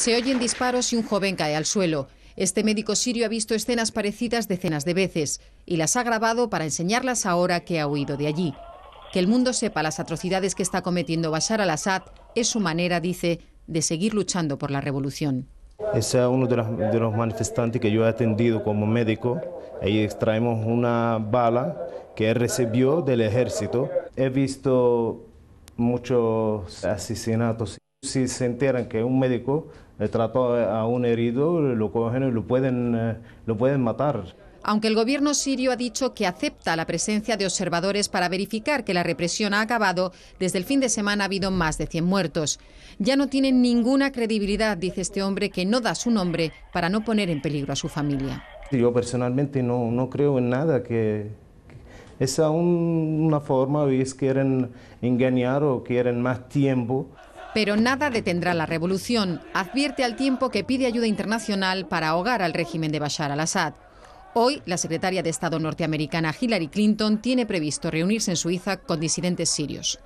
Se oyen disparos y un joven cae al suelo. Este médico sirio ha visto escenas parecidas decenas de veces y las ha grabado para enseñarlas ahora que ha huido de allí. Que el mundo sepa las atrocidades que está cometiendo Bashar al-Assad es su manera, dice, de seguir luchando por la revolución. Ese es uno de los, manifestantes que yo he atendido como médico. Ahí extraemos una bala que él recibió del ejército. He visto muchos asesinatos. Si se enteran que un médico trató a un herido, lo cogen y lo pueden, eh, lo pueden matar. Aunque el gobierno sirio ha dicho que acepta la presencia de observadores para verificar que la represión ha acabado, desde el fin de semana ha habido más de 100 muertos. Ya no tienen ninguna credibilidad, dice este hombre, que no da su nombre para no poner en peligro a su familia. Yo personalmente no, no creo en nada que... es aún una forma, es quieren engañar o quieren más tiempo. Pero nada detendrá la revolución, advierte al tiempo que pide ayuda internacional para ahogar al régimen de Bashar al-Assad. Hoy, la secretaria de Estado norteamericana Hillary Clinton tiene previsto reunirse en Suiza con disidentes sirios.